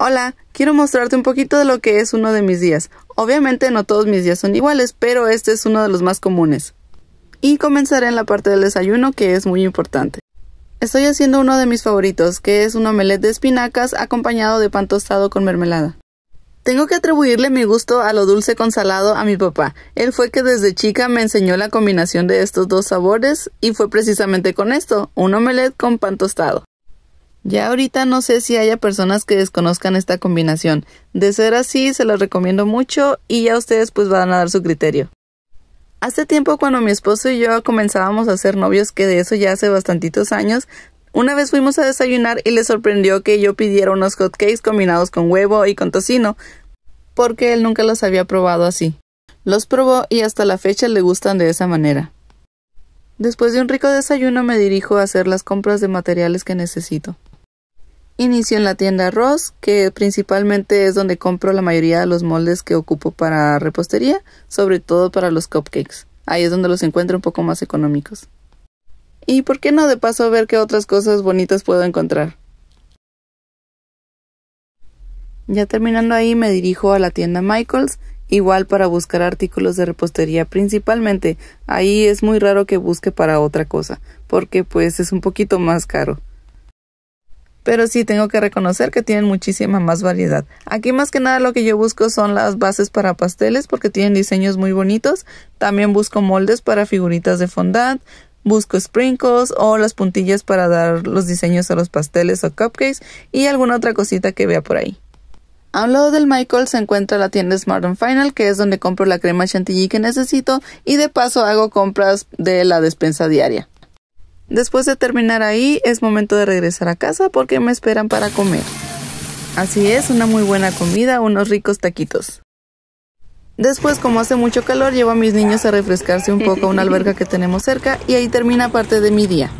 Hola, quiero mostrarte un poquito de lo que es uno de mis días. Obviamente no todos mis días son iguales, pero este es uno de los más comunes. Y comenzaré en la parte del desayuno que es muy importante. Estoy haciendo uno de mis favoritos, que es un omelette de espinacas acompañado de pan tostado con mermelada. Tengo que atribuirle mi gusto a lo dulce con salado a mi papá. Él fue que desde chica me enseñó la combinación de estos dos sabores y fue precisamente con esto, un omelette con pan tostado. Ya ahorita no sé si haya personas que desconozcan esta combinación. De ser así, se los recomiendo mucho y ya ustedes pues van a dar su criterio. Hace tiempo cuando mi esposo y yo comenzábamos a ser novios, que de eso ya hace bastantitos años, una vez fuimos a desayunar y le sorprendió que yo pidiera unos hotcakes combinados con huevo y con tocino, porque él nunca los había probado así. Los probó y hasta la fecha le gustan de esa manera. Después de un rico desayuno me dirijo a hacer las compras de materiales que necesito. Inicio en la tienda Ross, que principalmente es donde compro la mayoría de los moldes que ocupo para repostería, sobre todo para los cupcakes. Ahí es donde los encuentro un poco más económicos. Y por qué no de paso ver qué otras cosas bonitas puedo encontrar. Ya terminando ahí me dirijo a la tienda Michaels, igual para buscar artículos de repostería principalmente. Ahí es muy raro que busque para otra cosa, porque pues es un poquito más caro pero sí tengo que reconocer que tienen muchísima más variedad. Aquí más que nada lo que yo busco son las bases para pasteles porque tienen diseños muy bonitos. También busco moldes para figuritas de fondant, busco sprinkles o las puntillas para dar los diseños a los pasteles o cupcakes y alguna otra cosita que vea por ahí. A un lado del Michael se encuentra la tienda Smart Final, que es donde compro la crema chantilly que necesito y de paso hago compras de la despensa diaria. Después de terminar ahí, es momento de regresar a casa porque me esperan para comer. Así es, una muy buena comida, unos ricos taquitos. Después, como hace mucho calor, llevo a mis niños a refrescarse un poco a una alberca que tenemos cerca y ahí termina parte de mi día.